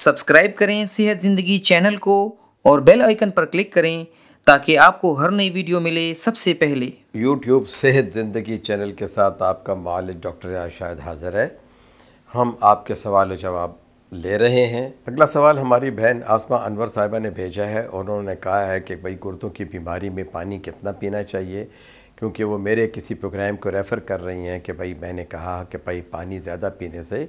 subscribe करें सेहत ज़िंदगी चैनल को और बेल आइकन पर क्लिक करें ताकि आपको हर नई वीडियो मिले सबसे पहले यूट्यूब सेहत ज़िंदगी चैनल के साथ आपका मालिक डॉक्टर आशाद हाज़िर है हम आपके सवाल जवाब ले रहे हैं अगला सवाल हमारी बहन आसमा अनवर साहिबा ने भेजा है उन्होंने कहा है कि भाई गुर्दों की बीमारी में पानी कितना पीना चाहिए क्योंकि वो मेरे किसी प्रोग्राम को रेफ़र कर रही हैं कि भाई मैंने कहा कि भाई पानी ज़्यादा पीने से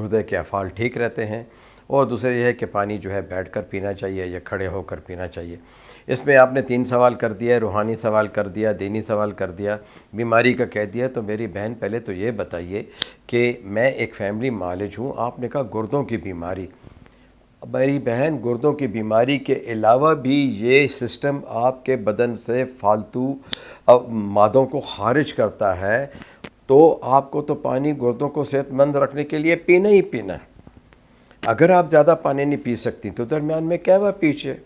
गुर्दे के अफ़ाल ठीक रहते हैं और दूसरा यह है कि पानी जो है बैठ कर पीना चाहिए या खड़े होकर पीना चाहिए इसमें आपने तीन सवाल कर दिया रूहानी सवाल कर दिया दीनी सवाल कर दिया बीमारी का कह दिया तो मेरी बहन पहले तो ये बताइए कि मैं एक फैमिली मालिज हूँ आपने कहा गुर्दों की बीमारी मेरी बहन गुर्दों की बीमारी के अलावा भी ये सिस्टम आपके बदन से फालतू मादों को खारिज करता है तो आपको तो पानी गुर्दों को सेहतमंद रखने के लिए पीना ही पीना है अगर आप ज़्यादा पानी नहीं पी सकती तो दरमियान में कहवा पीछे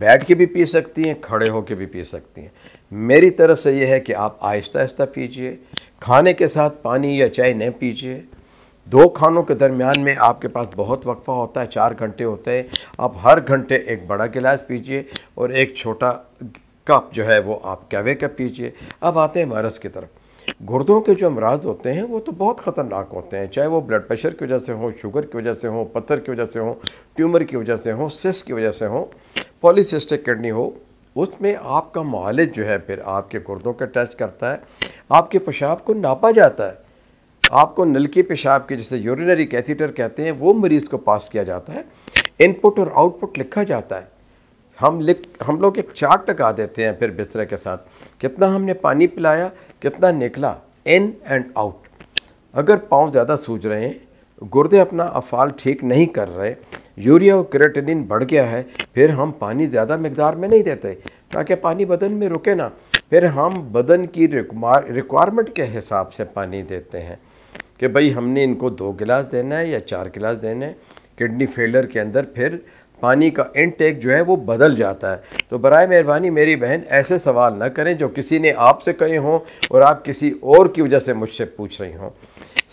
बैठ के भी पी सकती हैं खड़े होकर भी पी सकती हैं मेरी तरफ से यह है कि आप आहिस्ता आहिस्ता पीजिए खाने के साथ पानी या चाय न पीजिए दो खानों के दरमियान में आपके पास बहुत वक्फा होता है चार घंटे होते हैं आप हर घंटे एक बड़ा गिलास पीजिए और एक छोटा कप जो है वो आप कैवे का पीजिए अब आते हैं मरस की तरफ गुर्दों के जो अमराज होते हैं वो तो बहुत ख़तरनाक होते हैं चाहे वो ब्लड प्रेशर की वजह से हों शुगर की वजह से हों पत्थर की वजह से हों ट्यूमर की वजह से हों सिस की वजह से हों पॉलीसिस्टिक किडनी हो उसमें आपका मालिज जो है फिर आपके गुर्दों का टच करता है आपके पेशाब को नापा जाता है आपको नलकी पेशाब के जैसे यूरिनरी कैथीटर कहते हैं वो मरीज़ को पास किया जाता है इनपुट और आउटपुट लिखा जाता है हम लिख हम लोग एक चार्ट टका देते हैं फिर बिस्तर के साथ कितना हमने पानी पिलाया कितना निकला इन एंड आउट अगर पाँव ज़्यादा सूज रहे हैं गुर्दे अपना अफाल ठीक नहीं कर रहे यूरिया और क्रेटेनिन बढ़ गया है फिर हम पानी ज़्यादा मकदार में नहीं देते ताकि पानी बदन में रुके ना फिर हम बदन की रिक्वायरमेंट के हिसाब से पानी देते हैं कि भाई हमने इनको दो गिलास देना है या चार गिलास देना है किडनी फेलर के अंदर फिर पानी का इनटेक जो है वो बदल जाता है तो बर मेहरबानी मेरी बहन ऐसे सवाल ना करें जो किसी ने आपसे कहे हों और आप किसी और की वजह से मुझसे पूछ रही हों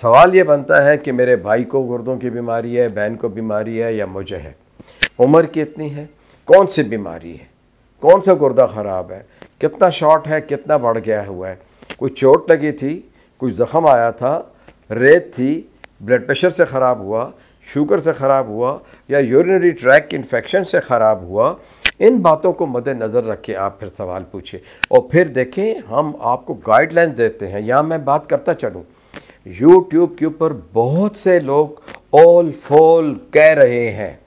सवाल ये बनता है कि मेरे भाई को गुर्दों की बीमारी है बहन को बीमारी है या मुझे है उम्र कितनी है कौन सी बीमारी है कौन सा गुर्दा ख़राब है कितना शॉर्ट है कितना बढ़ गया हुआ है कोई चोट लगी थी कुछ ज़ख़म आया था रेत थी ब्लड प्रेशर से ख़राब हुआ शुगर से ख़राब हुआ या यूरिनरी ट्रैक इन्फेक्शन से ख़राब हुआ इन बातों को मद्देनज़र रख के आप फिर सवाल पूछें और फिर देखें हम आपको गाइडलाइन देते हैं यहाँ मैं बात करता चलूँ यूट्यूब के ऊपर बहुत से लोग ऑल फॉल कह रहे हैं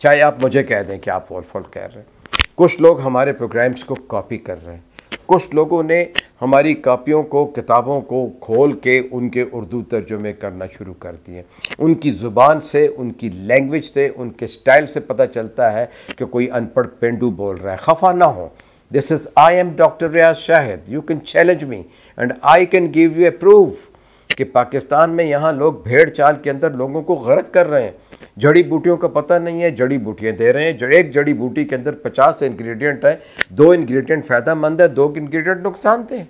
चाहे आप मुझे कह दें कि आप ऑल फॉल कह रहे हैं कुछ लोग हमारे प्रोग्राम्स को कॉपी कर रहे हैं कुछ लोगों ने हमारी कापियों को किताबों को खोल के उनके उर्दू तर्जुमे करना शुरू कर दिए उनकी ज़ुबान से उनकी लैंग्वेज से उनके स्टाइल से पता चलता है कि कोई अनपढ़ पेंडू बोल रहा है खफा ना हो this is I am doctor Riyaz Shahid you can challenge me and I can give you a proof कि पाकिस्तान में यहाँ लोग भेड़ चाल के अंदर लोगों को गर्क कर रहे हैं जड़ी बूटियों का पता नहीं है जड़ी बूटियाँ दे रहे हैं एक जड़ी बूटी के अंदर पचास इन्ग्रीडियंट हैं दो इन्ग्रीडियंट फ़ायदा मंद है दो इन्ग्रीडियंट नुकसान थे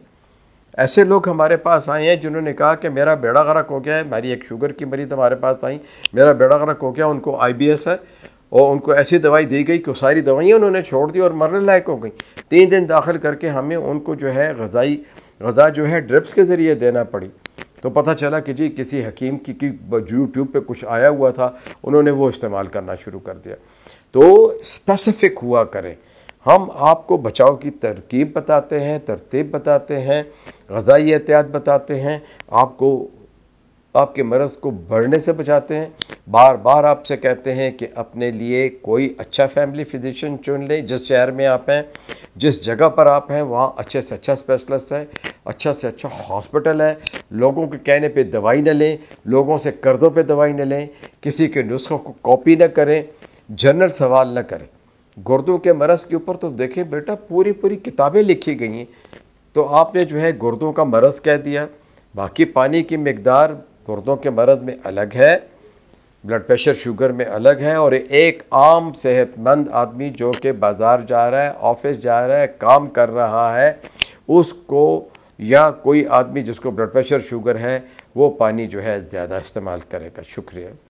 ऐसे लोग हमारे पास आए हैं जिन्होंने कहा कि मेरा बेड़ा गर्क हो गया है मेरी एक शुगर की मरीज़ हमारे पास आई मेरा बेड़ा गर्क हो गया उनको आई है और उनको ऐसी दवाई दी गई कि सारी दवाइयाँ उन्होंने छोड़ दी और मरने लायक हो गई तीन दिन दाखिल करके हमें उनको जो है गज़ाई गज़ा जो है ड्रिप्स के ज़रिए देना पड़ी तो पता चला कि जी किसी हकीम की, की यूट्यूब पे कुछ आया हुआ था उन्होंने वो इस्तेमाल करना शुरू कर दिया तो स्पेसिफिक हुआ करें हम आपको बचाव की तरकीब बताते हैं तरतीब बताते हैं गज़ाई एहतियात बताते हैं आपको आपके मर्ज़ को बढ़ने से बचाते हैं बार बार आपसे कहते हैं कि अपने लिए कोई अच्छा फैमिली फिजिशियन चुन लें जिस शहर में आप हैं जिस जगह पर आप हैं वहाँ अच्छे से अच्छा स्पेशलिस्ट है अच्छा से अच्छा हॉस्पिटल है लोगों के कहने पे दवाई न लें लोगों से कर्ज़ों पे दवाई न लें किसी के नुस्खों को कॉपी न करें जनरल सवाल न करें गुर्दों के मरज़ के ऊपर तो देखें बेटा पूरी पूरी किताबें लिखी गई हैं तो आपने जो है गुर्दों का मरज़ कह दिया बाकी पानी की मकदार गुर्दों के मरद में अलग है ब्लड प्रेशर शुगर में अलग है और एक आम सेहतमंद आदमी जो कि बाज़ार जा रहा है ऑफिस जा रहा है काम कर रहा है उसको या कोई आदमी जिसको ब्लड प्रेशर शुगर है वो पानी जो है ज़्यादा इस्तेमाल करेगा शुक्रिया